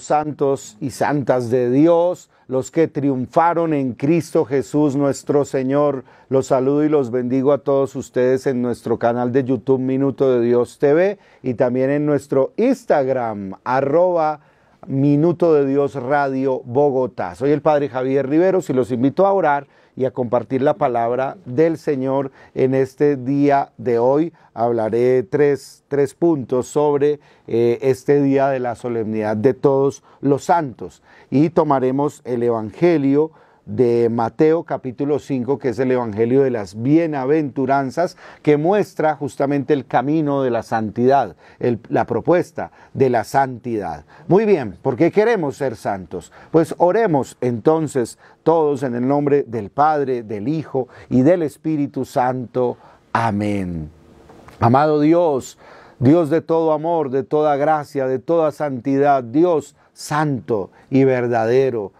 santos y santas de Dios, los que triunfaron en Cristo Jesús nuestro Señor. Los saludo y los bendigo a todos ustedes en nuestro canal de YouTube Minuto de Dios TV y también en nuestro Instagram arroba Minuto de Dios Radio Bogotá. Soy el Padre Javier Riveros y los invito a orar y a compartir la palabra del Señor en este día de hoy. Hablaré tres, puntos sobre eh, este día de la solemnidad de todos los santos y tomaremos el Evangelio de Mateo capítulo 5, que es el Evangelio de las Bienaventuranzas, que muestra justamente el camino de la santidad, la propuesta de la santidad. Muy bien, ¿por qué queremos ser santos? Pues oremos entonces todos en el nombre del Padre, del Hijo y del Espíritu Santo. Amén. Amado Dios, Dios de todo amor, de toda gracia, de toda santidad, Dios santo y verdadero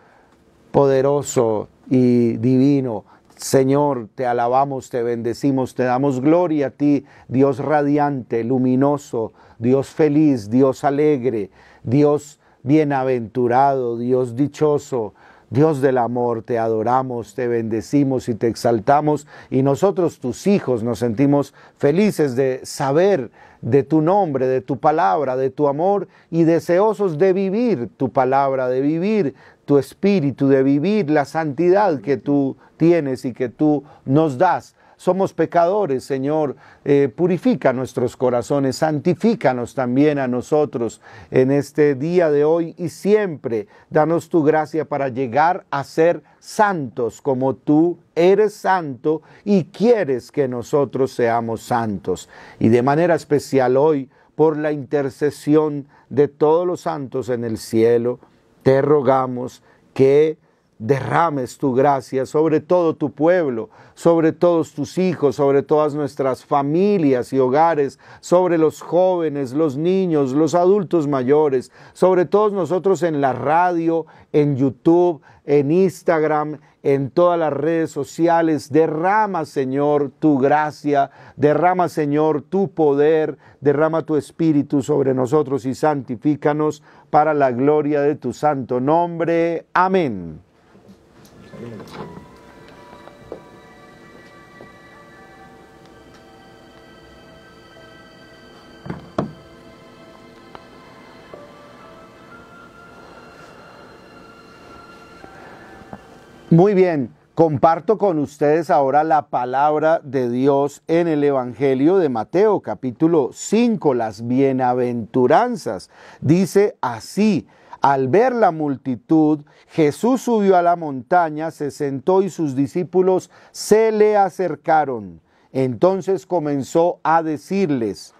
poderoso y divino. Señor, te alabamos, te bendecimos, te damos gloria a ti, Dios radiante, luminoso, Dios feliz, Dios alegre, Dios bienaventurado, Dios dichoso, Dios del amor, te adoramos, te bendecimos y te exaltamos y nosotros tus hijos nos sentimos felices de saber de tu nombre, de tu palabra, de tu amor y deseosos de vivir tu palabra, de vivir tu espíritu, de vivir la santidad que tú tienes y que tú nos das. Somos pecadores, Señor. Eh, purifica nuestros corazones, santifícanos también a nosotros en este día de hoy y siempre. Danos tu gracia para llegar a ser santos como tú eres santo y quieres que nosotros seamos santos. Y de manera especial hoy, por la intercesión de todos los santos en el cielo, te rogamos que derrames tu gracia sobre todo tu pueblo, sobre todos tus hijos, sobre todas nuestras familias y hogares, sobre los jóvenes, los niños, los adultos mayores, sobre todos nosotros en la radio, en YouTube, en Instagram, en todas las redes sociales. Derrama, Señor, tu gracia, derrama, Señor, tu poder, derrama tu espíritu sobre nosotros y santifícanos para la gloria de tu santo nombre. Amén. Muy bien, comparto con ustedes ahora la palabra de Dios en el Evangelio de Mateo capítulo 5, las bienaventuranzas. Dice así, al ver la multitud, Jesús subió a la montaña, se sentó y sus discípulos se le acercaron. Entonces comenzó a decirles,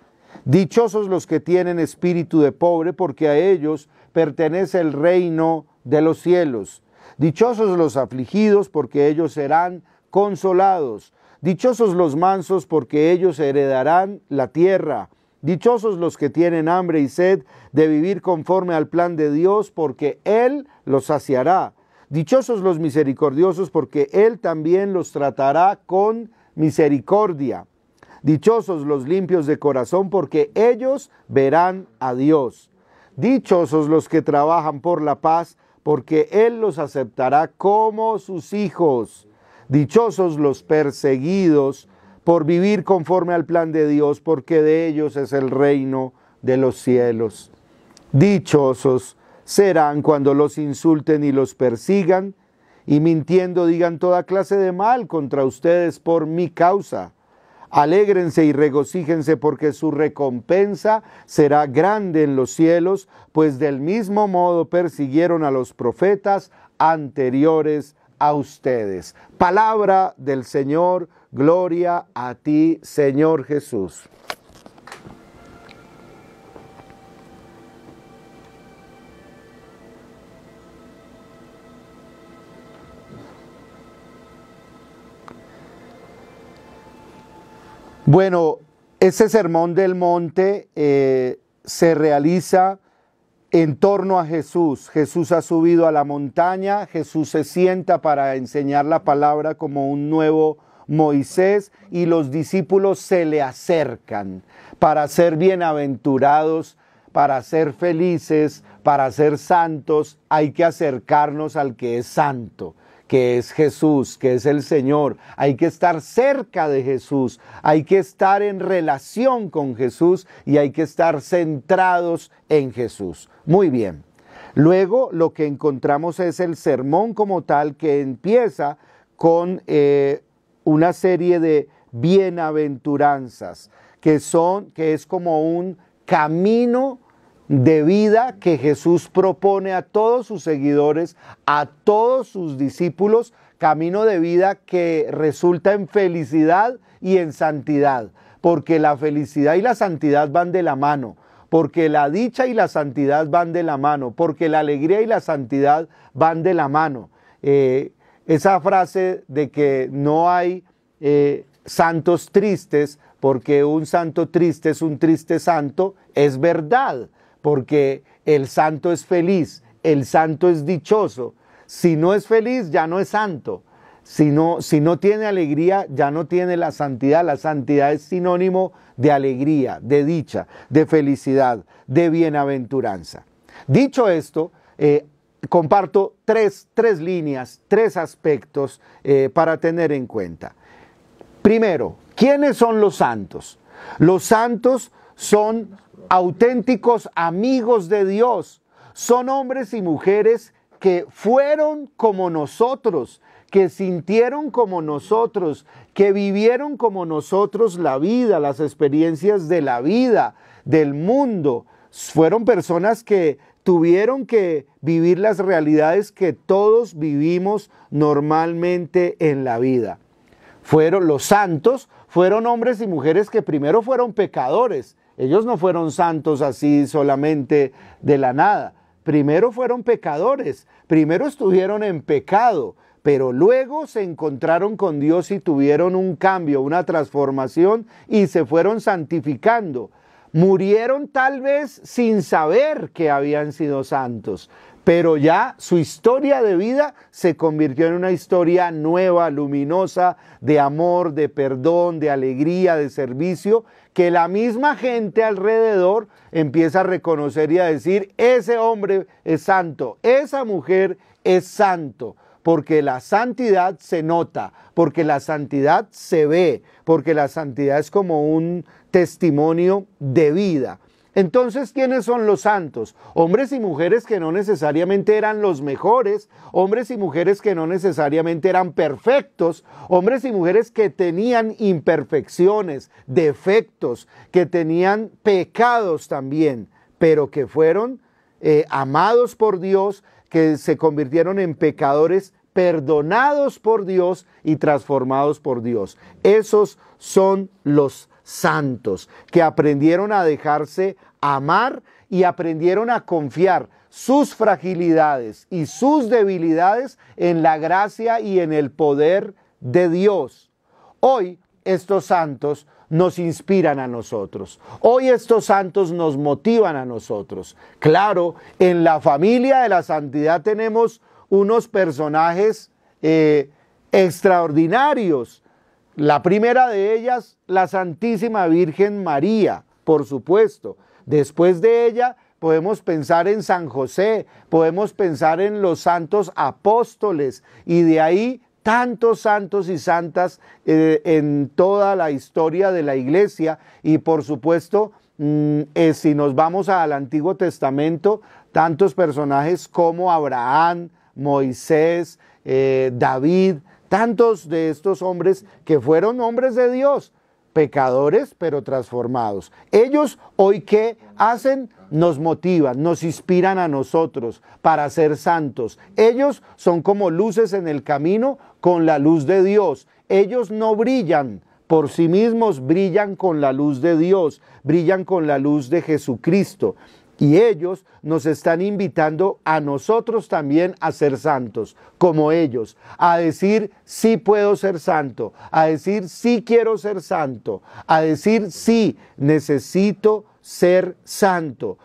Dichosos los que tienen espíritu de pobre, porque a ellos pertenece el reino de los cielos. Dichosos los afligidos, porque ellos serán consolados. Dichosos los mansos, porque ellos heredarán la tierra. Dichosos los que tienen hambre y sed de vivir conforme al plan de Dios, porque Él los saciará. Dichosos los misericordiosos, porque Él también los tratará con misericordia. Dichosos los limpios de corazón, porque ellos verán a Dios. Dichosos los que trabajan por la paz, porque Él los aceptará como sus hijos. Dichosos los perseguidos, por vivir conforme al plan de Dios, porque de ellos es el reino de los cielos. Dichosos serán cuando los insulten y los persigan, y mintiendo digan toda clase de mal contra ustedes por mi causa. Alégrense y regocíjense porque su recompensa será grande en los cielos, pues del mismo modo persiguieron a los profetas anteriores a ustedes. Palabra del Señor Gloria a ti, Señor Jesús. Bueno, ese sermón del monte eh, se realiza en torno a Jesús. Jesús ha subido a la montaña, Jesús se sienta para enseñar la palabra como un nuevo Moisés y los discípulos se le acercan para ser bienaventurados, para ser felices, para ser santos, hay que acercarnos al que es santo que es Jesús, que es el Señor. Hay que estar cerca de Jesús, hay que estar en relación con Jesús y hay que estar centrados en Jesús. Muy bien. Luego lo que encontramos es el sermón como tal que empieza con eh, una serie de bienaventuranzas que son que es como un camino de vida que Jesús propone a todos sus seguidores, a todos sus discípulos, camino de vida que resulta en felicidad y en santidad, porque la felicidad y la santidad van de la mano, porque la dicha y la santidad van de la mano, porque la alegría y la santidad van de la mano. Eh, esa frase de que no hay eh, santos tristes porque un santo triste es un triste santo, es verdad, porque el santo es feliz, el santo es dichoso. Si no es feliz, ya no es santo. Si no, si no tiene alegría, ya no tiene la santidad. La santidad es sinónimo de alegría, de dicha, de felicidad, de bienaventuranza. Dicho esto, eh, comparto tres, tres líneas, tres aspectos eh, para tener en cuenta. Primero, ¿quiénes son los santos? Los santos son auténticos amigos de Dios, son hombres y mujeres que fueron como nosotros, que sintieron como nosotros, que vivieron como nosotros la vida, las experiencias de la vida, del mundo. Fueron personas que tuvieron que vivir las realidades que todos vivimos normalmente en la vida. Fueron los santos, fueron hombres y mujeres que primero fueron pecadores. Ellos no fueron santos así solamente de la nada. Primero fueron pecadores, primero estuvieron en pecado, pero luego se encontraron con Dios y tuvieron un cambio, una transformación y se fueron santificando Murieron tal vez sin saber que habían sido santos, pero ya su historia de vida se convirtió en una historia nueva, luminosa, de amor, de perdón, de alegría, de servicio, que la misma gente alrededor empieza a reconocer y a decir, ese hombre es santo, esa mujer es santo porque la santidad se nota, porque la santidad se ve, porque la santidad es como un testimonio de vida. Entonces, ¿quiénes son los santos? Hombres y mujeres que no necesariamente eran los mejores, hombres y mujeres que no necesariamente eran perfectos, hombres y mujeres que tenían imperfecciones, defectos, que tenían pecados también, pero que fueron eh, amados por Dios, que se convirtieron en pecadores perdonados por Dios y transformados por Dios. Esos son los santos que aprendieron a dejarse amar y aprendieron a confiar sus fragilidades y sus debilidades en la gracia y en el poder de Dios. Hoy estos santos nos inspiran a nosotros. Hoy estos santos nos motivan a nosotros. Claro, en la familia de la santidad tenemos unos personajes eh, extraordinarios. La primera de ellas, la Santísima Virgen María, por supuesto. Después de ella, podemos pensar en San José, podemos pensar en los santos apóstoles y de ahí tantos santos y santas eh, en toda la historia de la iglesia y por supuesto mm, eh, si nos vamos al Antiguo Testamento, tantos personajes como Abraham, Moisés, eh, David, tantos de estos hombres que fueron hombres de Dios, pecadores, pero transformados. Ellos hoy qué hacen? Nos motivan, nos inspiran a nosotros para ser santos. Ellos son como luces en el camino con la luz de Dios. Ellos no brillan por sí mismos, brillan con la luz de Dios, brillan con la luz de Jesucristo. Y ellos nos están invitando a nosotros también a ser santos, como ellos, a decir sí puedo ser santo, a decir sí quiero ser santo, a decir sí necesito ser santo.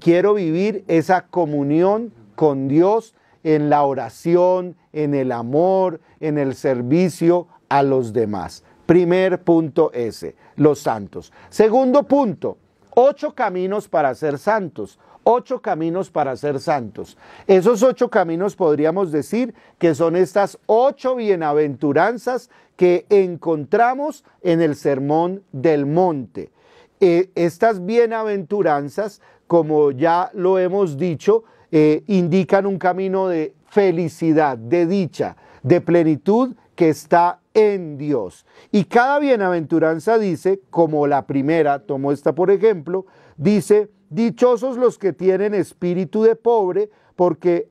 quiero vivir esa comunión con Dios en la oración, en el amor, en el servicio a los demás. Primer punto ese, los santos. Segundo punto, ocho caminos para ser santos, ocho caminos para ser santos. Esos ocho caminos podríamos decir que son estas ocho bienaventuranzas que encontramos en el Sermón del Monte. Eh, estas bienaventuranzas, como ya lo hemos dicho, eh, indican un camino de felicidad, de dicha, de plenitud que está en Dios. Y cada bienaventuranza dice, como la primera, tomo esta por ejemplo, dice, dichosos los que tienen espíritu de pobre, porque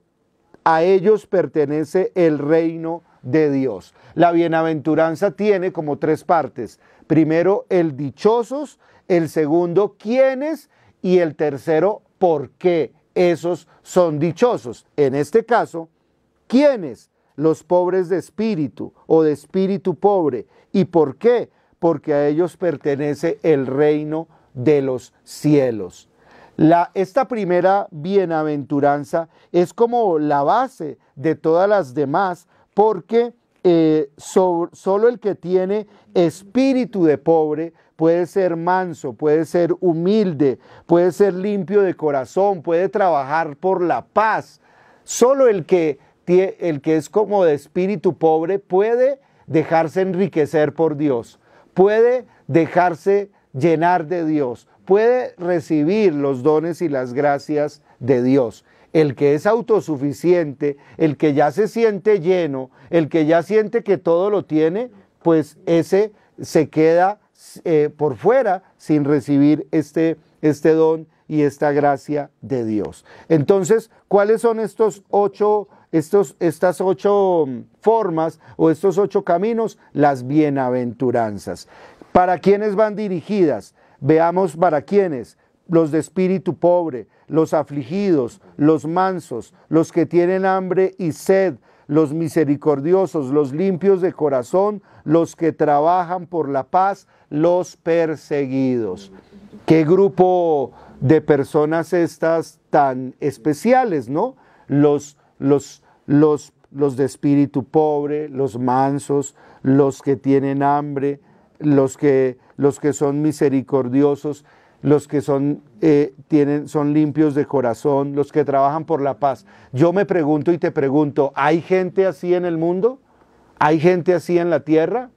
a ellos pertenece el reino de Dios. La bienaventuranza tiene como tres partes. Primero, el dichosos, el segundo, quiénes, y el tercero, por qué esos son dichosos. En este caso, quiénes los pobres de espíritu o de espíritu pobre. ¿Y por qué? Porque a ellos pertenece el reino de los cielos. La, esta primera bienaventuranza es como la base de todas las demás porque eh, solo el que tiene espíritu de pobre puede ser manso, puede ser humilde, puede ser limpio de corazón, puede trabajar por la paz. Solo el que el que es como de espíritu pobre puede dejarse enriquecer por Dios, puede dejarse llenar de Dios, puede recibir los dones y las gracias de Dios. El que es autosuficiente, el que ya se siente lleno, el que ya siente que todo lo tiene, pues ese se queda eh, por fuera sin recibir este, este don y esta gracia de Dios. Entonces, ¿cuáles son estos ocho? estos, estas ocho mm, formas o estos ocho caminos, las bienaventuranzas. ¿Para quiénes van dirigidas? Veamos para quiénes. Los de espíritu pobre, los afligidos, los mansos, los que tienen hambre y sed, los misericordiosos, los limpios de corazón, los que trabajan por la paz, los perseguidos. Qué grupo de personas estas tan especiales, ¿no? Los, los los, los de espíritu pobre, los mansos, los que tienen hambre, los que, los que son misericordiosos, los que son, eh, tienen, son limpios de corazón, los que trabajan por la paz. Yo me pregunto y te pregunto, ¿hay gente así en el mundo? ¿Hay gente así en la tierra?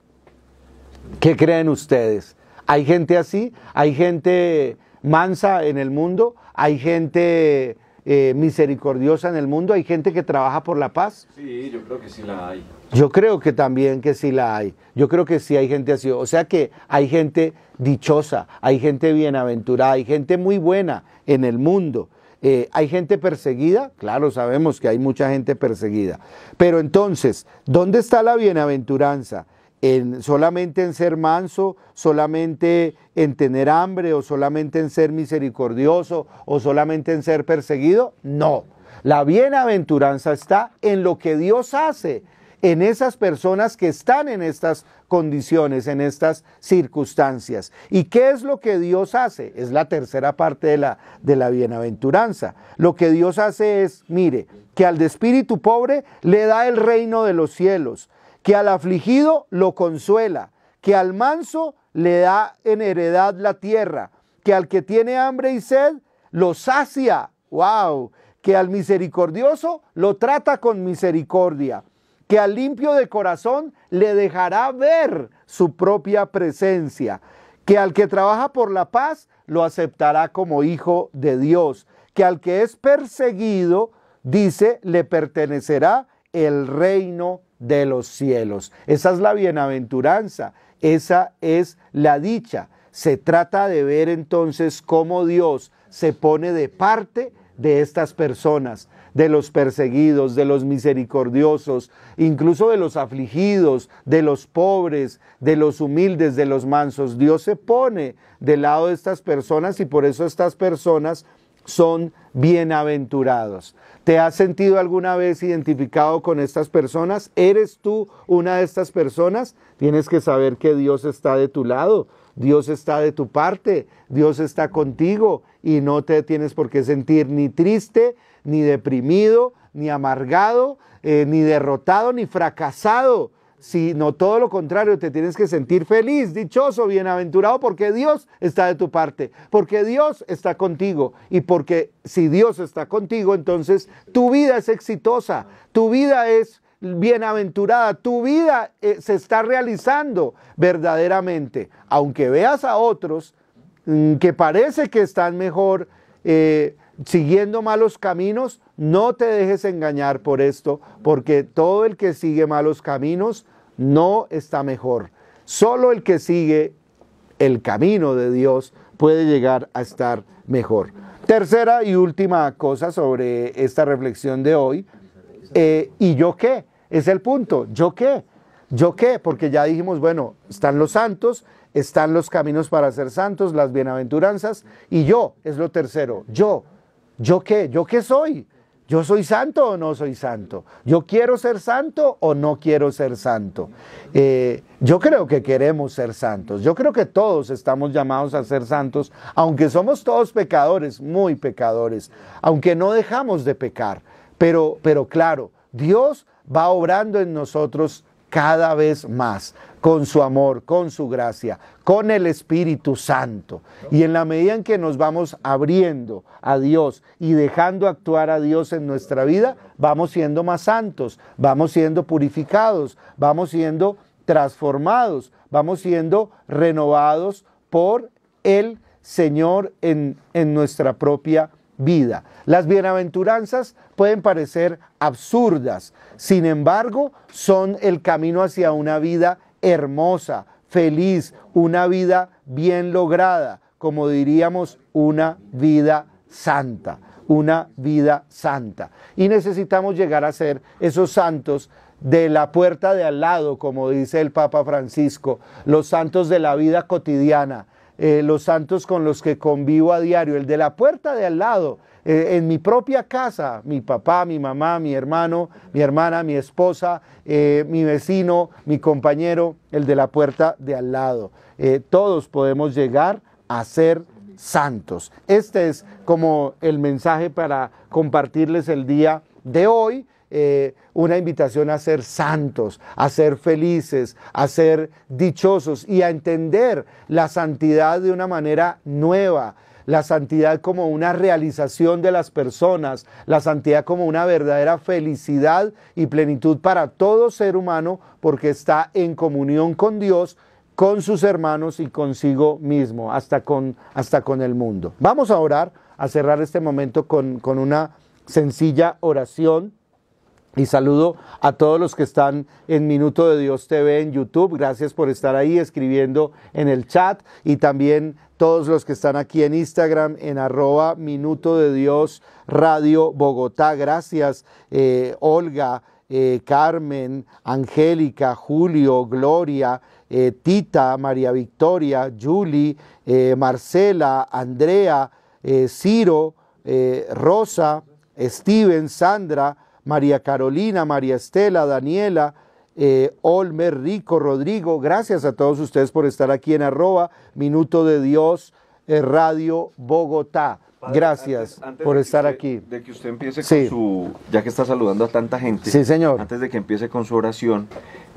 ¿Qué creen ustedes? ¿Hay gente así? ¿Hay gente mansa en el mundo? ¿Hay gente eh, misericordiosa en el mundo? ¿Hay gente que trabaja por la paz? Sí, yo creo que sí la hay. Yo creo que también que sí la hay. Yo creo que sí hay gente así. O sea que hay gente dichosa, hay gente bienaventurada, hay gente muy buena en el mundo. Eh, ¿Hay gente perseguida? Claro, sabemos que hay mucha gente perseguida. Pero entonces, ¿dónde está la bienaventuranza? solamente en ser manso, solamente en tener hambre o solamente en ser misericordioso o solamente en ser perseguido. No, la bienaventuranza está en lo que Dios hace, en esas personas que están en estas condiciones, en estas circunstancias. ¿Y qué es lo que Dios hace? Es la tercera parte de la, de la bienaventuranza. Lo que Dios hace es, mire, que al espíritu pobre le da el reino de los cielos que al afligido lo consuela, que al manso le da en heredad la tierra, que al que tiene hambre y sed lo sacia, wow, que al misericordioso lo trata con misericordia, que al limpio de corazón le dejará ver su propia presencia, que al que trabaja por la paz lo aceptará como hijo de Dios, que al que es perseguido, dice, le pertenecerá el reino de los cielos. Esa es la bienaventuranza, esa es la dicha. Se trata de ver entonces cómo Dios se pone de parte de estas personas, de los perseguidos, de los misericordiosos, incluso de los afligidos, de los pobres, de los humildes, de los mansos. Dios se pone del lado de estas personas y por eso estas personas son bienaventurados. ¿Te has sentido alguna vez identificado con estas personas? ¿Eres tú una de estas personas? Tienes que saber que Dios está de tu lado, Dios está de tu parte, Dios está contigo y no te tienes por qué sentir ni triste, ni deprimido, ni amargado, eh, ni derrotado, ni fracasado sino todo lo contrario, te tienes que sentir feliz, dichoso, bienaventurado, porque Dios está de tu parte, porque Dios está contigo y porque si Dios está contigo, entonces tu vida es exitosa, tu vida es bienaventurada, tu vida eh, se está realizando verdaderamente, aunque veas a otros mm, que parece que están mejor. Eh, siguiendo malos caminos, no te dejes engañar por esto, porque todo el que sigue malos caminos no está mejor. Solo el que sigue el camino de Dios puede llegar a estar mejor. Tercera y última cosa sobre esta reflexión de hoy. Eh, ¿Y yo qué? Es el punto. ¿Yo qué? ¿Yo qué? Porque ya dijimos, bueno, están los santos, están los caminos para ser santos, las bienaventuranzas, y yo es lo tercero. Yo, ¿yo qué? ¿Yo qué soy? ¿Yo soy santo o no soy santo? ¿Yo quiero ser santo o no quiero ser santo? Eh, yo creo que queremos ser santos. Yo creo que todos estamos llamados a ser santos, aunque somos todos pecadores, muy pecadores, aunque no dejamos de pecar. Pero, pero claro, Dios va obrando en nosotros cada vez más con su amor, con su gracia, con el Espíritu Santo. Y en la medida en que nos vamos abriendo a Dios y dejando actuar a Dios en nuestra vida, vamos siendo más santos, vamos siendo purificados, vamos siendo transformados, vamos siendo renovados por el Señor en, nuestra propia vida las bienaventuranzas pueden parecer absurdas, sin embargo, son el camino hacia una vida hermosa, feliz, una vida bien lograda, como diríamos, una vida santa, una vida santa. Y necesitamos llegar a ser esos santos de la puerta de al lado, como dice el Papa Francisco, los santos de la vida cotidiana, eh, los santos con los que convivo a diario, el de la puerta de al lado, eh, en mi propia casa, mi papá, mi mamá, mi hermano, mi hermana, mi esposa, eh, mi vecino, mi compañero, el de la puerta de al lado. todos podemos llegar a ser santos. Este es como el mensaje para compartirles el día de hoy eh, una invitación a ser santos, a ser felices, a ser dichosos y a entender la santidad de una manera nueva, la santidad como una realización de las personas, la santidad como una verdadera felicidad y plenitud para todo ser humano porque está en comunión con Dios, con sus hermanos y consigo mismo, hasta con, hasta con el mundo. Vamos a orar, a cerrar este momento con una sencilla oración y saludo a todos los que están en Minuto de Dios TV en YouTube. Gracias por estar ahí escribiendo en el chat y también todos los que están aquí en Instagram en arroba Minuto de Dios Radio Bogotá. Gracias, eh, Olga. Eh, Carmen, Angélica, Julio, Gloria, eh, Tita, María Victoria, Julie, Marcela, Andrea, Ciro, Rosa, Steven, Sandra, María Carolina, María Estela, Daniela, eh, Olmer, Rico, Rodrigo. Gracias a todos ustedes por estar aquí en arroba Minuto de Dios eh, Radio Bogotá. Gracias por estar aquí. De que usted empiece ya que está saludando a tanta gente. Sí, señor. Antes de que empiece con su oración,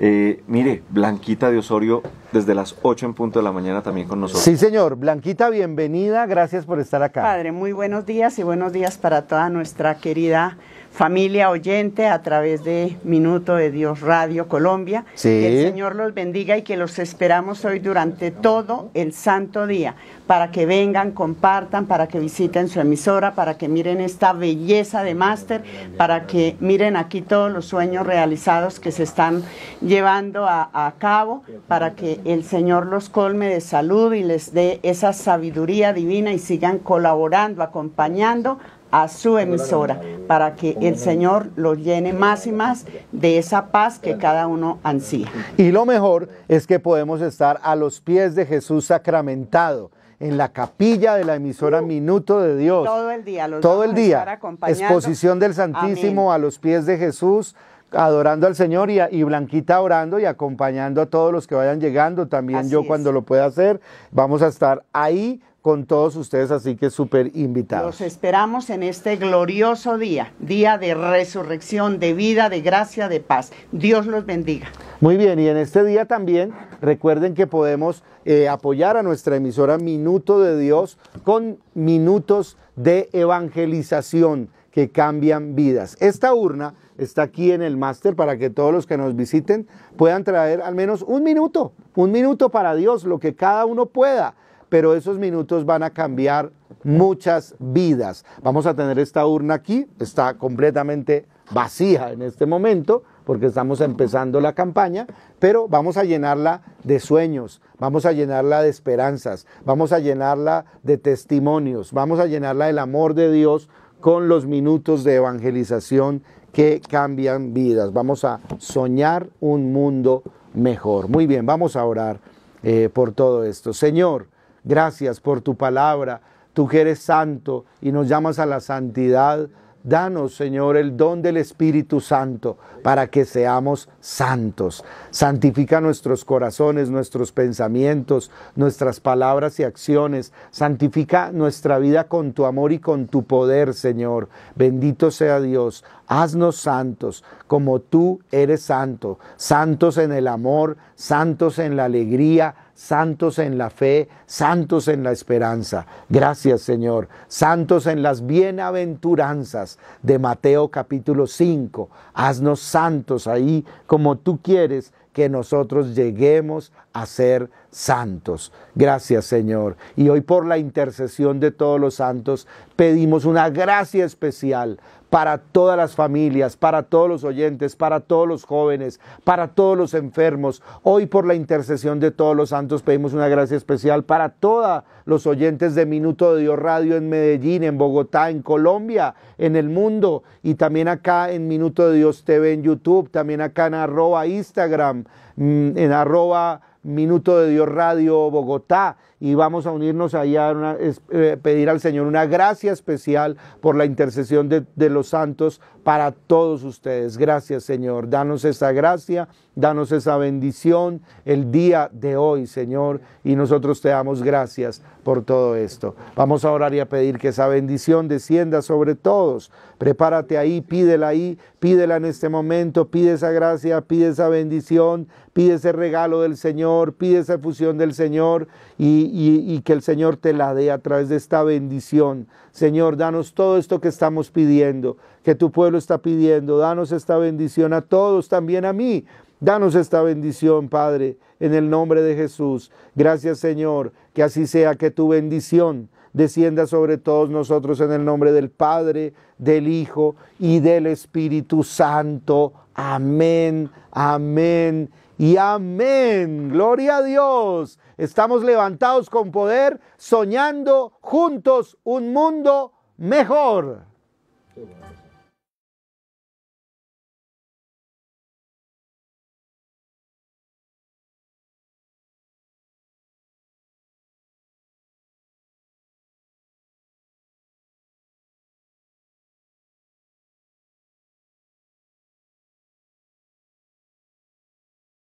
eh, mire, Blanquita de Osorio, desde las 8 en punto de la mañana también con nosotros. Sí, señor. Blanquita, bienvenida. Gracias por estar acá. Padre, muy buenos días y buenos días para toda nuestra querida familia oyente a través de Minuto de Dios Radio Colombia. Que el Señor los bendiga y que los esperamos hoy durante todo el santo día para que vengan, compartan, para que visiten su emisora, para que miren esta belleza de máster, para que miren aquí todos los sueños realizados que se están llevando a, cabo para que el Señor los colme de salud y les dé esa sabiduría divina y sigan colaborando, acompañando a su emisora para que el Señor los llene más y más de esa paz que cada uno ansía. Y lo mejor es que podemos estar a los pies de Jesús sacramentado en la capilla de la emisora Minuto de Dios. Todo el día. todo el día. Exposición del Santísimo a los pies de Jesús adorando al Señor y, Blanquita orando y acompañando a todos los que vayan llegando. También yo cuando lo pueda hacer, vamos a estar ahí con todos ustedes, así que súper invitados. Los esperamos en este glorioso día, día de resurrección, de vida, de gracia, de paz. Dios los bendiga. Muy bien, y en este día también recuerden que podemos eh, apoyar a nuestra emisora Minuto de Dios con minutos de evangelización que cambian vidas. Esta urna está aquí en el máster para que todos los que nos visiten puedan traer al menos un minuto, un minuto para Dios, lo que cada uno pueda. Pero esos minutos van a cambiar muchas vidas. Vamos a tener esta urna aquí, está completamente vacía en este momento porque estamos empezando la campaña, pero vamos a llenarla de sueños, vamos a llenarla de esperanzas, vamos a llenarla de testimonios, vamos a llenarla del amor de Dios con los minutos de evangelización que cambian vidas. Vamos a soñar un mundo mejor. Muy bien, vamos a orar eh, por todo esto. Señor, gracias por tu palabra. Tú que eres santo y nos llamas a la santidad Danos, Señor, el don del Espíritu Santo para que seamos santos. Santifica nuestros corazones, nuestros pensamientos, nuestras palabras y acciones. Santifica nuestra vida con tu amor y con tu poder, Señor. Bendito sea Dios. Haznos santos como tú eres santo. Santos en el amor, santos en la alegría santos en la fe, santos en la esperanza. Gracias Señor, santos en las bienaventuranzas de Mateo capítulo 5. Haznos santos ahí como tú quieres que nosotros lleguemos a ser santos. Gracias Señor. Y hoy por la intercesión de todos los santos pedimos una gracia especial para todas las familias, para todos los oyentes, para todos los jóvenes, para todos los enfermos. Hoy por la intercesión de todos los santos pedimos una gracia especial para todos los oyentes de Minuto de Dios Radio en Medellín, en Bogotá, en Colombia, en el mundo y también acá en Minuto de Dios TV en YouTube, también acá en arroba Instagram, mm, en arroba Minuto de Dios Radio Bogotá y vamos a unirnos allá a eh, pedir al Señor una gracia especial por la intercesión de los santos para todos ustedes. Gracias Señor, danos esa gracia Danos esa bendición el día de hoy, Señor, y nosotros te damos gracias por todo esto. Vamos a orar y a pedir que esa bendición descienda sobre todos. Prepárate ahí, pídela ahí, pídela en este momento, pide esa gracia, pide esa bendición, pide ese regalo del Señor, pide esa fusión del Señor y, y que el Señor te la dé a través de esta bendición. Señor, danos todo esto que estamos pidiendo, que tu pueblo está pidiendo, danos esta bendición a todos, también a mí Danos esta bendición, Padre, en el nombre de Jesús. Gracias, Señor, que así sea, que tu bendición descienda sobre todos nosotros en el nombre del Padre, del Hijo y del Espíritu Santo. Amén, amén y amén. Gloria a Dios. Estamos levantados con poder, soñando juntos un mundo mejor.